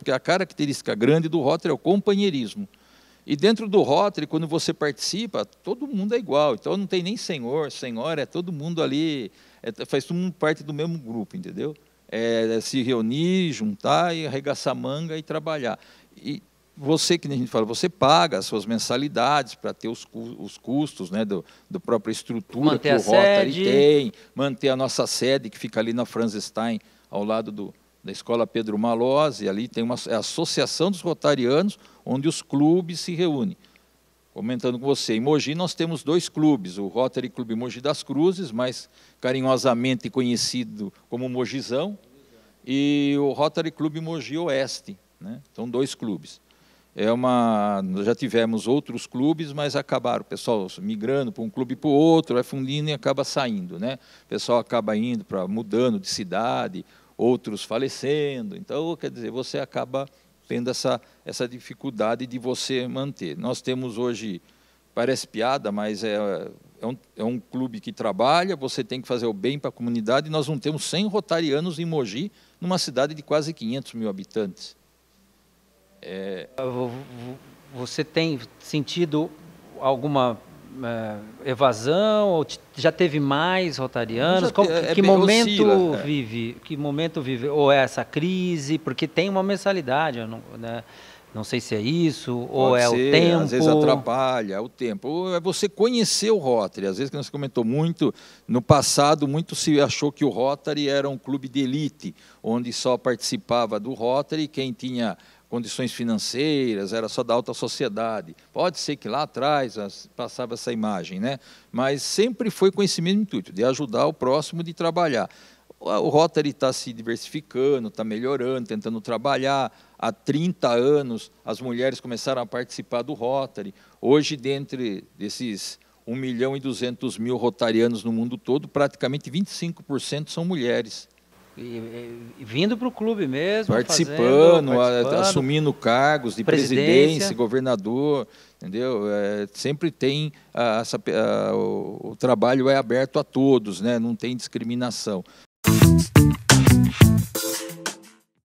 Porque a característica grande do Rotary é o companheirismo. E dentro do Rotary, quando você participa, todo mundo é igual. Então não tem nem senhor, senhora, é todo mundo ali, é, faz todo mundo parte do mesmo grupo, entendeu? É, é se reunir, juntar e arregaçar manga e trabalhar. E você, que a gente fala, você paga as suas mensalidades para ter os, os custos né, do, do própria estrutura manter que o Rotary sede. tem, manter a nossa sede que fica ali na Stein ao lado do, da Escola Pedro Malós, e ali tem uma é a Associação dos Rotarianos, onde os clubes se reúnem. Comentando com você, em Mogi nós temos dois clubes, o Rotary Clube Mogi das Cruzes, mais carinhosamente conhecido como Mogizão, e o Rotary Clube Mogi Oeste. Né? São dois clubes. É uma, nós já tivemos outros clubes, mas acabaram, o pessoal migrando para um clube para o outro, vai fundindo e acaba saindo. Né? O pessoal acaba indo, para mudando de cidade, outros falecendo. Então, quer dizer, você acaba tendo essa, essa dificuldade de você manter. Nós temos hoje, parece piada, mas é, é, um, é um clube que trabalha, você tem que fazer o bem para a comunidade, nós não temos 100 rotarianos em Mogi, numa cidade de quase 500 mil habitantes. É... Você tem sentido alguma é, evasão? Ou já teve mais rotarianos? Como, é, que, momento oscila, é. vive? Que momento vive? Ou é essa crise? Porque tem uma mensalidade, não, né? Não sei se é isso, Pode ou é ser, o tempo. Às vezes atrapalha o tempo. Ou é você conhecer o Rotary. Às vezes, que você comentou muito, no passado, muito se achou que o Rotary era um clube de elite, onde só participava do Rotary quem tinha condições financeiras, era só da alta sociedade. Pode ser que lá atrás passava essa imagem, né? mas sempre foi com esse mesmo intuito, de ajudar o próximo de trabalhar. O Rotary está se diversificando, está melhorando, tentando trabalhar. Há 30 anos, as mulheres começaram a participar do Rotary. Hoje, dentre desses 1 milhão e 200 mil rotarianos no mundo todo, praticamente 25% são mulheres vindo para o clube mesmo. Participando, fazendo, participando. assumindo cargos de presidência, governador, entendeu? É, sempre tem a, essa, a, o, o, trabalho é aberto a todos, né? não tem discriminação.